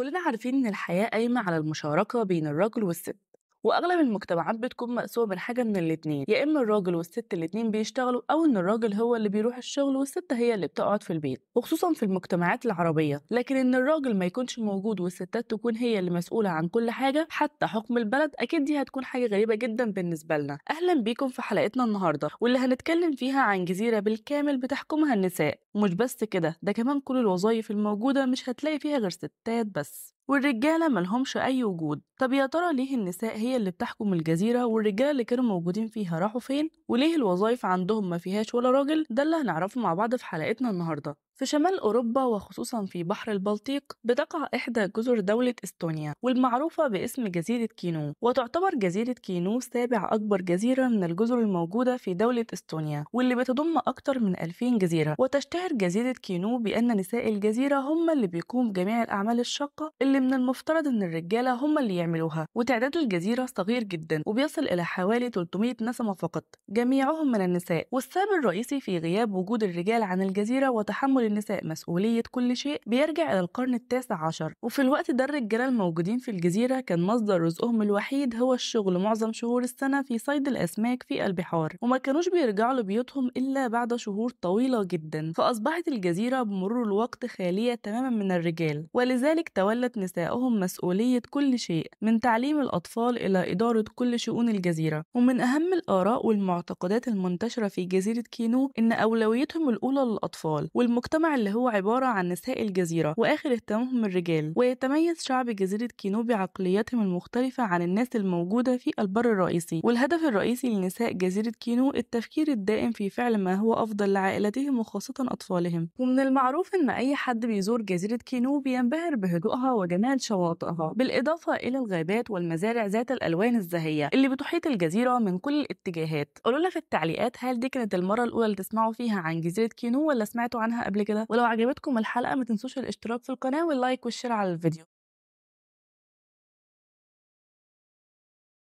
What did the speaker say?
كلنا عارفين إن الحياة قايمة على المشاركة بين الرجل والست واغلب المجتمعات بتكون مقسومه من حاجه من الاتنين يا اما الراجل والست الاتنين بيشتغلوا او ان الراجل هو اللي بيروح الشغل والست هي اللي بتقعد في البيت وخصوصا في المجتمعات العربيه لكن ان الراجل ما يكونش موجود والستات تكون هي اللي مسؤوله عن كل حاجه حتى حكم البلد اكيد دي هتكون حاجه غريبه جدا بالنسبه لنا اهلا بيكم في حلقتنا النهارده واللي هنتكلم فيها عن جزيره بالكامل بتحكمها النساء ومش بس كده ده كمان كل الوظايف الموجوده مش هتلاقي فيها غير ستات بس والرجالة ملهمش أي وجود طب يا ترى ليه النساء هي اللي بتحكم الجزيرة والرجالة اللي كانوا موجودين فيها راحوا فين وليه الوظائف عندهم ما فيهاش ولا راجل ده اللي هنعرفه مع بعض في حلقتنا النهاردة في شمال أوروبا وخصوصا في بحر البلطيق بتقع إحدى جزر دولة إستونيا والمعروفة باسم جزيرة كينو وتعتبر جزيرة كينو سابع أكبر جزيرة من الجزر الموجودة في دولة إستونيا واللي بتضم أكثر من 2000 جزيرة وتشتهر جزيرة كينو بأن نساء الجزيرة هم اللي بيقوم جميع الأعمال الشاقة اللي من المفترض أن الرجالة هم اللي يعملوها وتعداد الجزيرة صغير جدا وبيصل إلى حوالي 300 نسمة فقط جميعهم من النساء والسبب الرئيسي في غياب وجود الرجال عن الجزيرة وتحمل النساء مسؤولية كل شيء بيرجع إلى القرن التاسع عشر وفي الوقت ده الرجالة الموجودين في الجزيرة كان مصدر رزقهم الوحيد هو الشغل معظم شهور السنة في صيد الأسماك في البحار وما كانوش بيرجعوا لبيوتهم إلا بعد شهور طويلة جدا فأصبحت الجزيرة بمرور الوقت خالية تماما من الرجال ولذلك تولت نسائهم مسؤولية كل شيء من تعليم الأطفال إلى إدارة كل شؤون الجزيرة ومن أهم الآراء والمعتقدات المنتشرة في جزيرة كينو إن أولويتهم الأولى للأطفال والمجتمع المجتمع اللي هو عبارة عن نساء الجزيرة وآخر اهتمامهم الرجال ويتميز شعب جزيرة كينو بعقلياتهم المختلفة عن الناس الموجودة في البر الرئيسي والهدف الرئيسي لنساء جزيرة كينو التفكير الدائم في فعل ما هو أفضل لعائلتهم وخاصة أطفالهم ومن المعروف إن أي حد بيزور جزيرة كينو بينبهر بهدوءها وجمال شواطئها بالإضافة إلى الغابات والمزارع ذات الألوان الزاهية اللي بتحيط الجزيرة من كل الاتجاهات قولوا لنا في التعليقات هل دي كانت المرة الأولى اللي تسمعوا فيها عن جزيرة كينو ولا سمعتوا عنها قبل قبل كده ولو عجبتكم الحلقه ما تنسوش الاشتراك في القناه واللايك والشير على الفيديو